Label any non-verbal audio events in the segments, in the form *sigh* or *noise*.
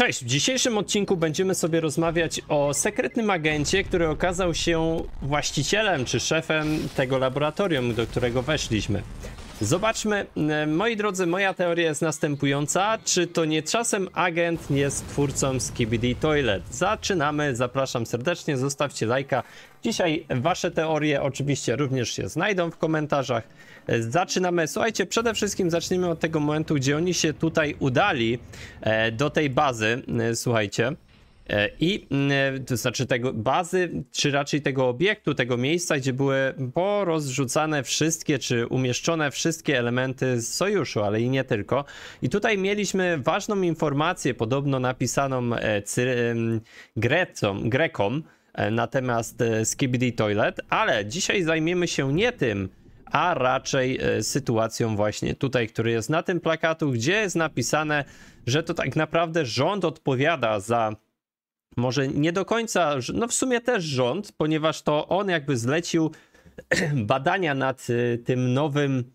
Cześć, w dzisiejszym odcinku będziemy sobie rozmawiać o sekretnym agencie, który okazał się właścicielem czy szefem tego laboratorium, do którego weszliśmy. Zobaczmy, e, moi drodzy, moja teoria jest następująca. Czy to nie czasem agent jest twórcą Skibidi Toilet? Zaczynamy, zapraszam serdecznie, zostawcie lajka. Dzisiaj wasze teorie oczywiście również się znajdą w komentarzach. E, zaczynamy, słuchajcie, przede wszystkim zacznijmy od tego momentu, gdzie oni się tutaj udali e, do tej bazy, słuchajcie. E, I mm, e, to znaczy tego bazy, czy raczej tego obiektu, tego miejsca, gdzie były porozrzucane wszystkie, czy umieszczone wszystkie elementy z sojuszu, ale i nie tylko. I tutaj mieliśmy ważną informację, podobno napisaną e, Grecom, Grekom na temat Skibidi Toilet, ale dzisiaj zajmiemy się nie tym, a raczej sytuacją właśnie tutaj, który jest na tym plakatu, gdzie jest napisane, że to tak naprawdę rząd odpowiada za może nie do końca, no w sumie też rząd, ponieważ to on jakby zlecił *clears throat* badania nad y, tym nowym,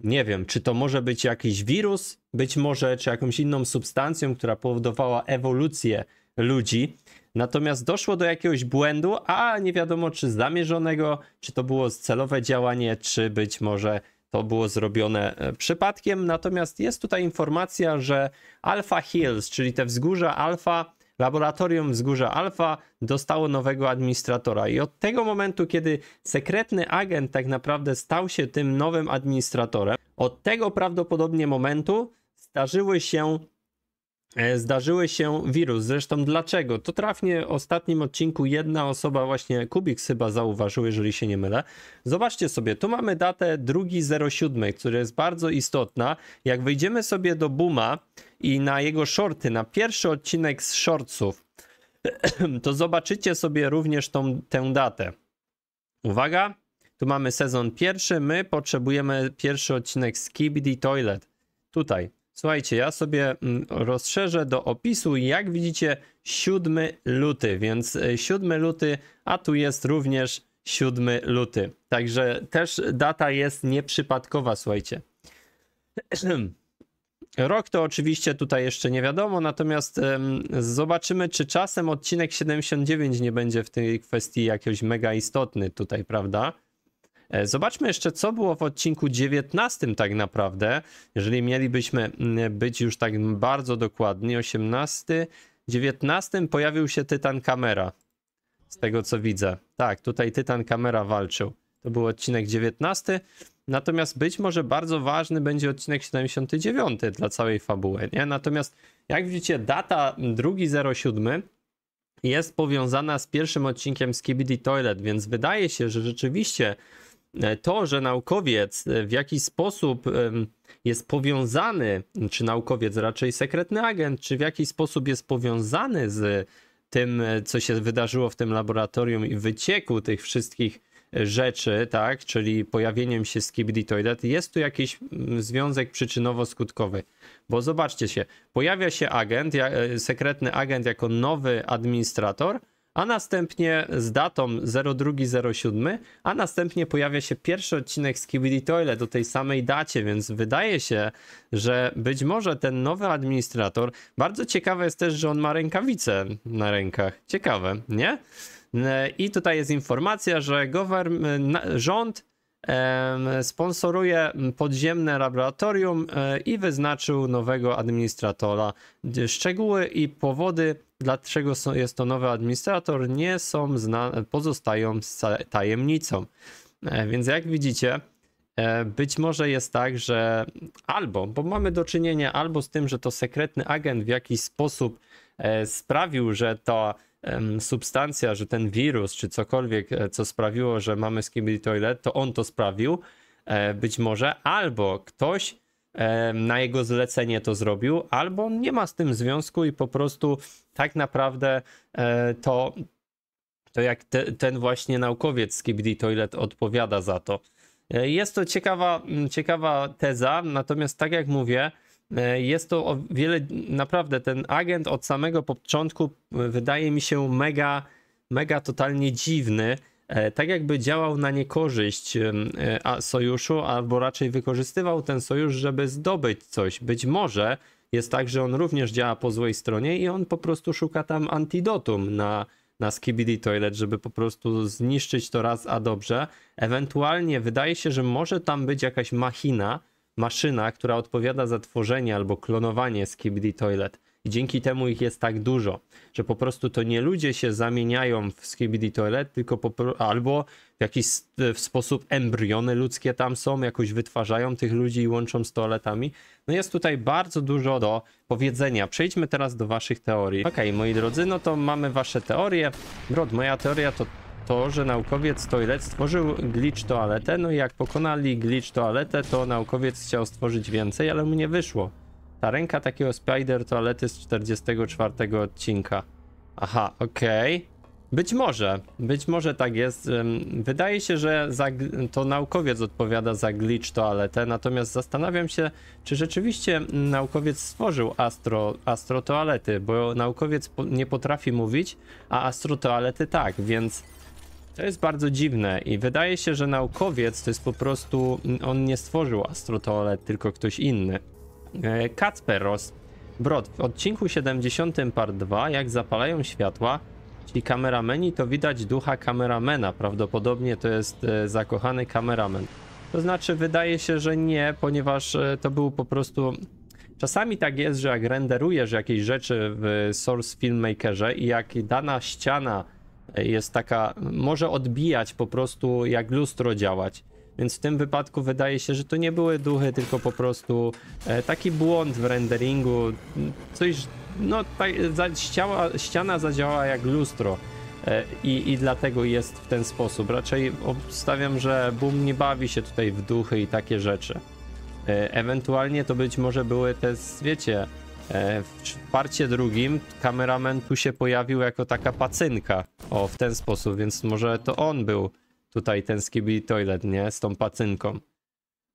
nie wiem, czy to może być jakiś wirus, być może, czy jakąś inną substancją, która powodowała ewolucję ludzi. Natomiast doszło do jakiegoś błędu, a nie wiadomo czy zamierzonego, czy to było celowe działanie, czy być może to było zrobione e, przypadkiem. Natomiast jest tutaj informacja, że Alpha Hills, czyli te wzgórza Alpha, Laboratorium Wzgórza Alfa dostało nowego administratora i od tego momentu, kiedy sekretny agent tak naprawdę stał się tym nowym administratorem, od tego prawdopodobnie momentu zdarzyły się E, zdarzyły się wirus. Zresztą dlaczego? To trafnie w ostatnim odcinku jedna osoba, właśnie Kubik chyba zauważył, jeżeli się nie mylę. Zobaczcie sobie, tu mamy datę 2.07, która jest bardzo istotna. Jak wejdziemy sobie do Booma i na jego shorty, na pierwszy odcinek z shortsów, *clears throat* to zobaczycie sobie również tą, tę datę. Uwaga, tu mamy sezon pierwszy, my potrzebujemy pierwszy odcinek z Kibidi Toilet. Tutaj, Słuchajcie, ja sobie mm, rozszerzę do opisu jak widzicie 7 luty, więc 7 y, luty, a tu jest również 7 luty. Także też data jest nieprzypadkowa, słuchajcie. *clears throat* Rok to oczywiście tutaj jeszcze nie wiadomo, natomiast zobaczymy, czy czasem odcinek 79 nie będzie w tej kwestii jakoś mega istotny tutaj, prawda? E, zobaczmy jeszcze, co było w odcinku 19 tak naprawdę, jeżeli mielibyśmy mm, być już tak bardzo dokładni. 18, 19 pojawił się Tytan Kamera, z tego co widzę. Tak, tutaj Tytan Kamera walczył. To był odcinek 19. Natomiast być może bardzo ważny będzie odcinek 79 dla całej fabuły. Nie? Natomiast jak widzicie, data 2.07 jest powiązana z pierwszym odcinkiem z Toilet, więc wydaje się, że rzeczywiście E, to, że naukowiec e, w jakiś sposób jest powiązany, czy naukowiec raczej sekretny agent, czy w jakiś sposób jest powiązany z tym, e, co się wydarzyło w tym laboratorium i wycieku tych wszystkich rzeczy, tak, czyli pojawieniem się i Toilet, jest tu jakiś związek przyczynowo-skutkowy. Bo zobaczcie się, pojawia się agent, sekretny agent jako nowy administrator, a następnie z datą 0207, a następnie pojawia się pierwszy odcinek z Kibidi Toilet do tej samej dacie, więc wydaje się, że być może ten nowy administrator, bardzo ciekawe jest też, że on ma rękawice na rękach. Ciekawe, nie? E, I tutaj jest informacja, że rząd sponsoruje podziemne laboratorium e, i wyznaczył nowego administratora. Szczegóły i powody, dlaczego jest to nowy administrator, nie są znane, pozostają tajemnicą. E, więc jak widzicie, e, być może jest tak, że albo, bo mamy do czynienia albo z tym, że to sekretny agent w jakiś sposób sprawił, że to substancja, że ten wirus, czy cokolwiek, e, co sprawiło, że mamy skibidi toilet, to on to sprawił, e, być może, albo ktoś e, na jego zlecenie to zrobił, albo on nie ma z tym związku i po prostu tak naprawdę to, to jak te, ten właśnie naukowiec Skibidi Toilet odpowiada za to. Jest to ciekawa, ciekawa teza, natomiast tak jak mówię, E, jest to o wiele, naprawdę ten agent od samego początku e, wydaje mi się mega, mega totalnie dziwny. E, tak jakby działał na niekorzyść sojuszu, albo raczej wykorzystywał ten sojusz, żeby zdobyć coś. Być może jest tak, że on również działa po złej stronie i on po prostu szuka tam antidotum na, na Skibidi Toilet, żeby po prostu zniszczyć to raz a dobrze. Ewentualnie wydaje się, że może tam być jakaś machina, maszyna, która odpowiada za tworzenie albo klonowanie Skibidi Toilet. I dzięki temu ich jest tak dużo, że po prostu to nie ludzie się zamieniają w Skibidi Toilet, tylko albo w jakiś w sposób embriony ludzkie tam są, jakoś wytwarzają tych ludzi i łączą z toaletami. No jest tutaj bardzo dużo do powiedzenia. Przejdźmy teraz do waszych teorii. Okej, okay, moi drodzy, no to mamy wasze teorie. Brod, moja teoria to to, że naukowiec Toilet stworzył glitch toaletę, no i jak pokonali glitch toaletę, to naukowiec chciał stworzyć więcej, ale mu nie wyszło. Ta ręka takiego spider toalety z 44 odcinka. Aha, okej. Okay. Być może, być może tak jest. Wydaje się, że za, to naukowiec odpowiada za glitch toaletę, natomiast zastanawiam się, czy rzeczywiście naukowiec stworzył astro, astro toalety, bo naukowiec nie potrafi mówić, a astro toalety tak, więc to jest bardzo dziwne i wydaje się, że naukowiec to jest po prostu, on nie stworzył astrotoalet, tylko ktoś inny. E, Kacper Brod, w odcinku 70 part 2, jak zapalają światła, ci kamerameni, to widać ducha kameramena. Prawdopodobnie to jest e, zakochany kameramen. To znaczy, wydaje się, że nie, ponieważ e, to był po prostu. Czasami tak jest, że jak renderujesz jakieś rzeczy w Source Filmmakerze i jak dana ściana jest taka, może odbijać po prostu jak lustro działać. Więc w tym wypadku wydaje się, że to nie były duchy, tylko po prostu e, taki błąd w renderingu. Coś, no, tak, ściała, ściana zadziałała jak lustro. E, I, I dlatego jest w ten sposób. Raczej obstawiam, że Boom nie bawi się tutaj w duchy i takie rzeczy. E, ewentualnie to być może były te, wiecie, E, w parcie drugim kameraman tu się pojawił jako taka pacynka. O, w ten sposób, więc może to on był tutaj ten skibi Toilet, nie? Z tą pacynką.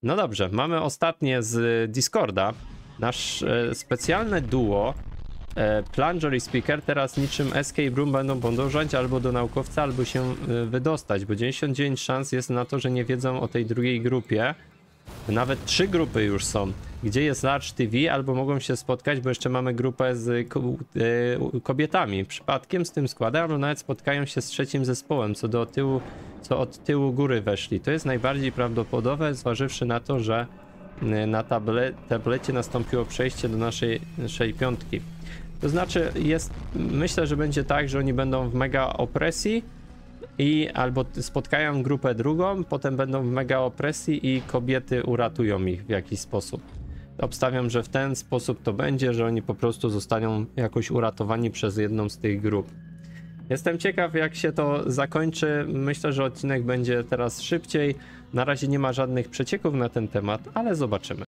No dobrze, mamy ostatnie z Discorda. Nasz e, specjalne duo e, Plunger i Speaker teraz niczym SK i Broom będą podążać albo do naukowca, albo się e, wydostać, bo 99 szans jest na to, że nie wiedzą o tej drugiej grupie. Nawet trzy grupy już są. Gdzie jest Large TV, albo mogą się spotkać, bo jeszcze mamy grupę z e, kobietami. Przypadkiem z tym składem, albo nawet spotkają się z trzecim zespołem, co do tyłu, co od tyłu góry weszli. To jest najbardziej prawdopodobne, zważywszy na to, że e, na table, tablecie nastąpiło przejście do naszej, naszej piątki. To znaczy, jest, myślę, że będzie tak, że oni będą w mega opresji, i albo spotkają grupę drugą, potem będą w mega opresji i kobiety uratują ich w jakiś sposób. Obstawiam, że w ten sposób to będzie, że oni po prostu zostaną jakoś uratowani przez jedną z tych grup. Jestem ciekaw, jak się to zakończy. Myślę, że odcinek będzie teraz szybciej. Na razie nie ma żadnych przecieków na ten temat, ale zobaczymy.